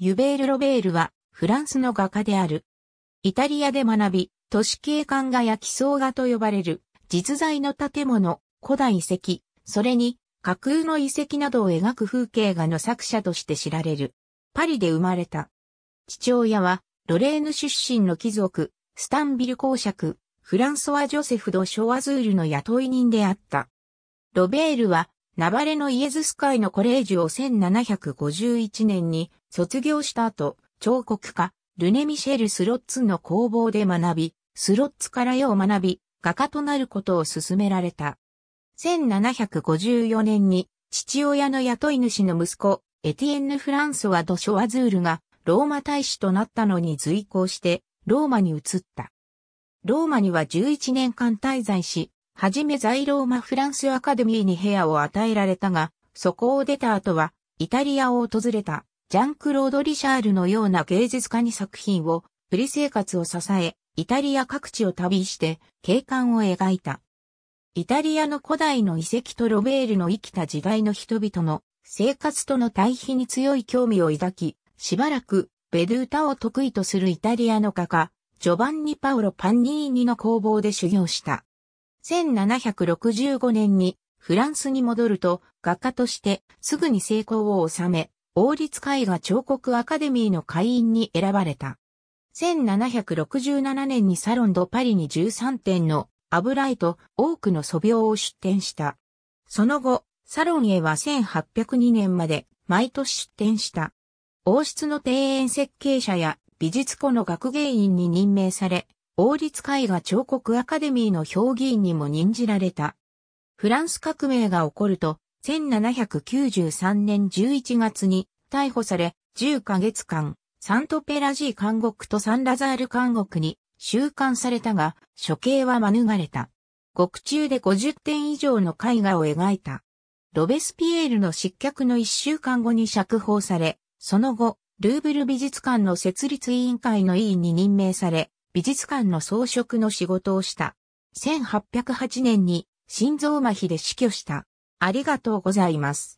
ユベール・ロベールは、フランスの画家である。イタリアで学び、都市景観画や奇想画と呼ばれる、実在の建物、古代遺跡、それに、架空の遺跡などを描く風景画の作者として知られる。パリで生まれた。父親は、ロレーヌ出身の貴族、スタンビル公爵、フランソワ・ジョセフ・ド・ショワズールの雇い人であった。ロベールは、ナバレのイエズス会のコレージュを1751年に卒業した後、彫刻家、ルネ・ミシェル・スロッツの工房で学び、スロッツから絵を学び、画家となることを勧められた。1754年に父親の雇い主の息子、エティエンヌ・フランソワ・ド・ショワズールがローマ大使となったのに随行してローマに移った。ローマには11年間滞在し、はじめ在ローマフランスアカデミーに部屋を与えられたが、そこを出た後は、イタリアを訪れた、ジャンクロード・リシャールのような芸術家に作品を、プリ生活を支え、イタリア各地を旅して、景観を描いた。イタリアの古代の遺跡とロベールの生きた時代の人々の生活との対比に強い興味を抱き、しばらくベルータを得意とするイタリアの画家、ジョバンニ・パオロ・パンニーニの工房で修行した。1765年にフランスに戻ると画家としてすぐに成功を収め、王立絵画彫刻アカデミーの会員に選ばれた。1767年にサロンドパリに13点の油絵と多くの素描を出展した。その後、サロンへは1802年まで毎年出展した。王室の庭園設計者や美術庫の学芸員に任命され、王立絵画彫刻アカデミーの評議員にも任じられた。フランス革命が起こると、1793年11月に逮捕され、10ヶ月間、サントペラジー監獄とサンラザール監獄に収監されたが、処刑は免れた。獄中で50点以上の絵画を描いた。ロベスピエールの失脚の1週間後に釈放され、その後、ルーブル美術館の設立委員会の委員に任命され、美術館の装飾の仕事をした。1808年に心臓麻痺で死去した。ありがとうございます。